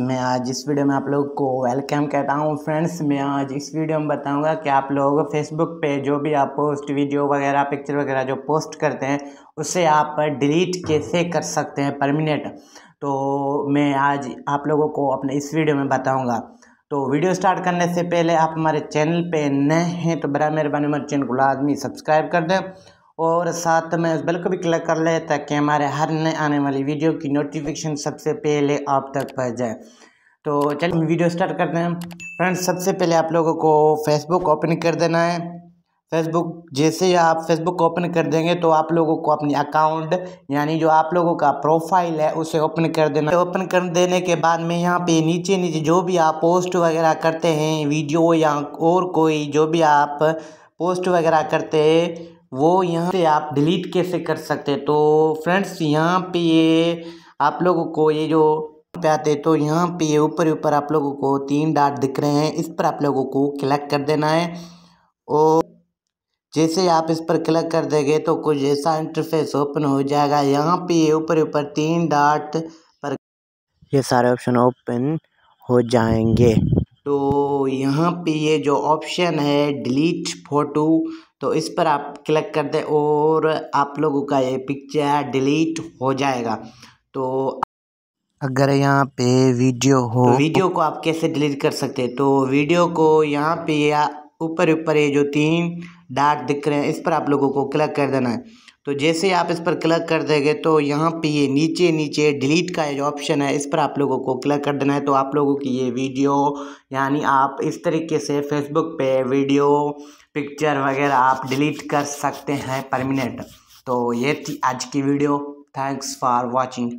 मैं आज इस वीडियो में आप लोग को वेलकम कहता हूँ फ्रेंड्स मैं आज इस वीडियो में बताऊँगा कि आप लोग फेसबुक पे जो भी आप पोस्ट वीडियो वगैरह पिक्चर वगैरह जो पोस्ट करते हैं उसे आप डिलीट कैसे कर सकते हैं परमिनेंट तो मैं आज आप लोगों को अपने इस वीडियो में बताऊँगा तो वीडियो स्टार्ट करने से पहले आप हमारे चैनल पर नए हैं तो बरा मेहरबानी हमारे चैनल को लाजमी सब्सक्राइब कर दें और साथ में उस बेल को भी क्लिक कर लें ताकि हमारे हर नए आने वाली वीडियो की नोटिफिकेशन सबसे पहले आप तक पहुँच जाए तो चलिए वीडियो स्टार्ट करते हैं फ्रेंड्स सबसे पहले आप लोगों को फेसबुक ओपन कर देना है फेसबुक जैसे ही आप फेसबुक ओपन कर देंगे तो आप लोगों को अपनी अकाउंट यानी जो आप लोगों का प्रोफाइल है उसे ओपन कर देना ओपन कर देने के बाद में यहाँ पे नीचे नीचे जो भी आप पोस्ट वगैरह करते हैं वीडियो या और कोई जो भी आप पोस्ट वगैरह करते हैं वो यहाँ पे आप डिलीट कैसे कर सकते हैं तो फ्रेंड्स यहाँ पे ये आप लोगों को ये जो पे आते तो यहाँ पे ये ऊपर ऊपर आप लोगों को तीन डाट दिख रहे हैं इस पर आप लोगों को क्लिक कर देना है और जैसे आप इस पर क्लिक कर देंगे तो कुछ ऐसा इंटरफेस ओपन हो जाएगा यहाँ पे ये ऊपर ऊपर तीन डाट पर ये सारे ऑप्शन ओपन हो जाएंगे तो यहाँ पे ये जो ऑप्शन है डिलीट फ़ोटो तो इस पर आप क्लिक कर दें और आप लोगों का ये पिक्चर डिलीट हो जाएगा तो अगर यहाँ पे वीडियो हो तो वीडियो को आप कैसे डिलीट कर सकते हैं तो वीडियो को यहाँ पे ऊपर ऊपर ये जो तीन डाट दिख रहे हैं इस पर आप लोगों को क्लिक कर देना है तो जैसे आप इस पर क्लिक कर देंगे तो यहाँ पे ये नीचे नीचे डिलीट का जो ऑप्शन है इस पर आप लोगों को क्लिक कर देना है तो आप लोगों की ये वीडियो यानी आप इस तरीके से फेसबुक पे वीडियो पिक्चर वगैरह आप डिलीट कर सकते हैं परमिनेंट तो ये थी आज की वीडियो थैंक्स फॉर वॉचिंग